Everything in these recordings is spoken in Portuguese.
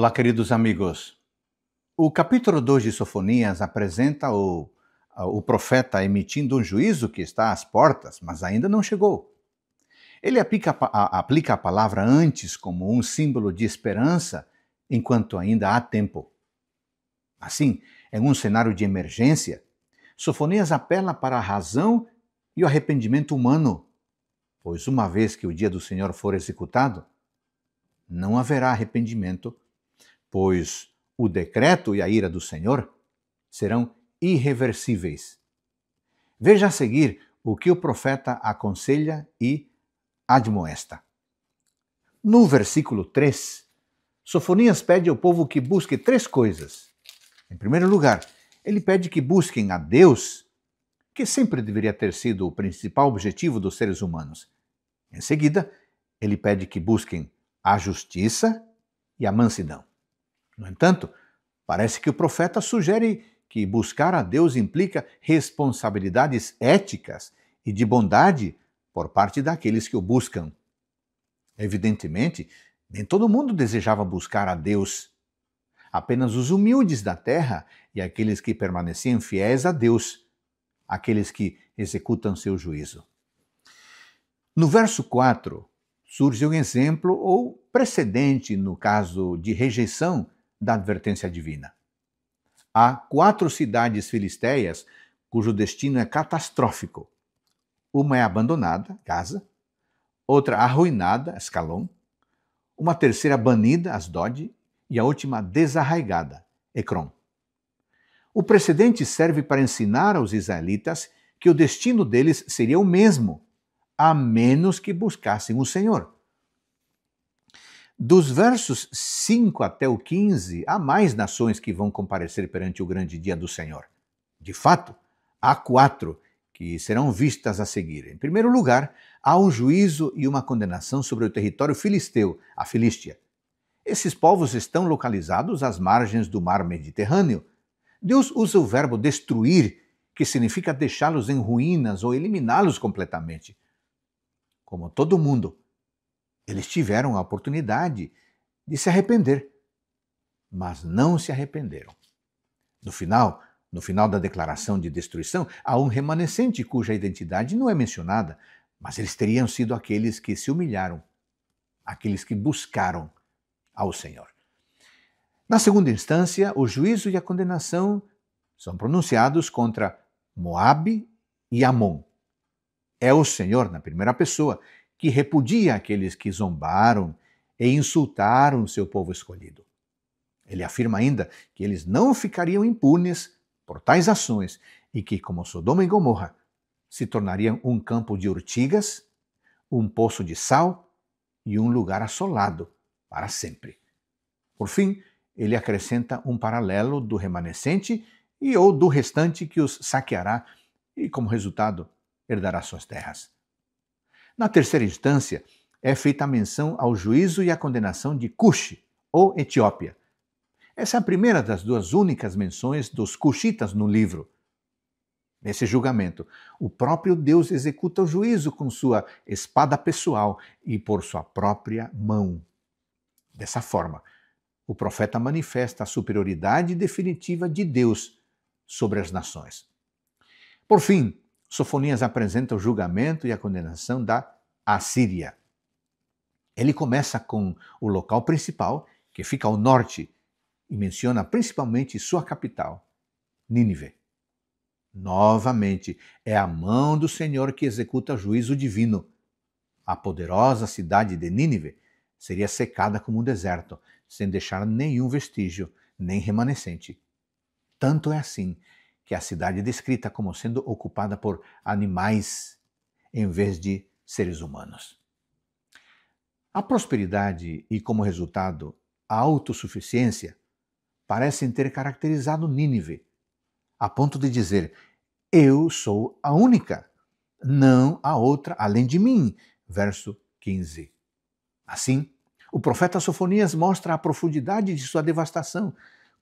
Olá, queridos amigos. O capítulo 2 de Sofonias apresenta o, o profeta emitindo um juízo que está às portas, mas ainda não chegou. Ele aplica a, aplica a palavra antes como um símbolo de esperança, enquanto ainda há tempo. Assim, em um cenário de emergência, Sofonias apela para a razão e o arrependimento humano, pois uma vez que o dia do Senhor for executado, não haverá arrependimento pois o decreto e a ira do Senhor serão irreversíveis. Veja a seguir o que o profeta aconselha e admoesta. No versículo 3, Sofonias pede ao povo que busque três coisas. Em primeiro lugar, ele pede que busquem a Deus, que sempre deveria ter sido o principal objetivo dos seres humanos. Em seguida, ele pede que busquem a justiça e a mansidão. No entanto, parece que o profeta sugere que buscar a Deus implica responsabilidades éticas e de bondade por parte daqueles que o buscam. Evidentemente, nem todo mundo desejava buscar a Deus. Apenas os humildes da terra e aqueles que permaneciam fiéis a Deus, aqueles que executam seu juízo. No verso 4, surge um exemplo ou precedente no caso de rejeição da advertência divina. Há quatro cidades filisteias cujo destino é catastrófico. Uma é abandonada, Gaza, outra arruinada, Escalon, uma terceira banida, Asdod, e a última desarraigada, Ecrom. O precedente serve para ensinar aos israelitas que o destino deles seria o mesmo, a menos que buscassem o Senhor. Dos versos 5 até o 15, há mais nações que vão comparecer perante o grande dia do Senhor. De fato, há quatro que serão vistas a seguir. Em primeiro lugar, há um juízo e uma condenação sobre o território filisteu, a Filístia. Esses povos estão localizados às margens do mar Mediterrâneo. Deus usa o verbo destruir, que significa deixá-los em ruínas ou eliminá-los completamente. Como todo mundo, eles tiveram a oportunidade de se arrepender, mas não se arrependeram. No final, no final da declaração de destruição, há um remanescente cuja identidade não é mencionada, mas eles teriam sido aqueles que se humilharam, aqueles que buscaram ao Senhor. Na segunda instância, o juízo e a condenação são pronunciados contra Moabe e Amon. É o Senhor, na primeira pessoa, que repudia aqueles que zombaram e insultaram seu povo escolhido. Ele afirma ainda que eles não ficariam impunes por tais ações e que, como Sodoma e Gomorra, se tornariam um campo de urtigas, um poço de sal e um lugar assolado para sempre. Por fim, ele acrescenta um paralelo do remanescente e ou do restante que os saqueará e, como resultado, herdará suas terras. Na terceira instância, é feita a menção ao juízo e à condenação de Cush, ou Etiópia. Essa é a primeira das duas únicas menções dos Cushitas no livro. Nesse julgamento, o próprio Deus executa o juízo com sua espada pessoal e por sua própria mão. Dessa forma, o profeta manifesta a superioridade definitiva de Deus sobre as nações. Por fim, Sofonias apresenta o julgamento e a condenação da Assíria. Ele começa com o local principal, que fica ao norte, e menciona principalmente sua capital, Nínive. Novamente, é a mão do Senhor que executa juízo divino. A poderosa cidade de Nínive seria secada como um deserto, sem deixar nenhum vestígio, nem remanescente. Tanto é assim que é a cidade é descrita como sendo ocupada por animais em vez de seres humanos. A prosperidade e, como resultado, a autossuficiência parecem ter caracterizado Nínive, a ponto de dizer: Eu sou a única, não há outra além de mim. Verso 15. Assim, o profeta Sofonias mostra a profundidade de sua devastação,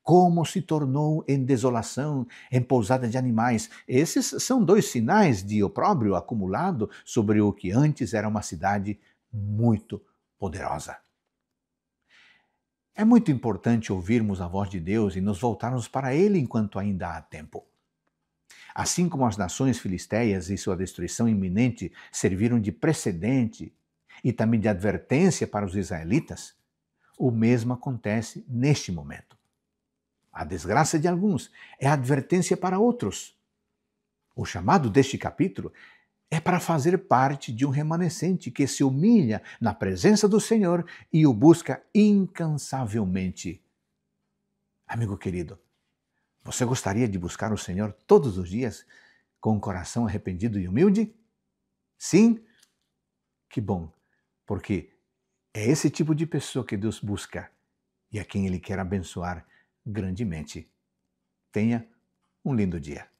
como se tornou em desolação, em pousada de animais. Esses são dois sinais de opróbrio acumulado sobre o que antes era uma cidade muito poderosa. É muito importante ouvirmos a voz de Deus e nos voltarmos para Ele enquanto ainda há tempo. Assim como as nações filisteias e sua destruição iminente serviram de precedente e também de advertência para os israelitas, o mesmo acontece neste momento a desgraça de alguns, é advertência para outros. O chamado deste capítulo é para fazer parte de um remanescente que se humilha na presença do Senhor e o busca incansavelmente. Amigo querido, você gostaria de buscar o Senhor todos os dias com um coração arrependido e humilde? Sim? Que bom, porque é esse tipo de pessoa que Deus busca e a é quem Ele quer abençoar grandemente. Tenha um lindo dia.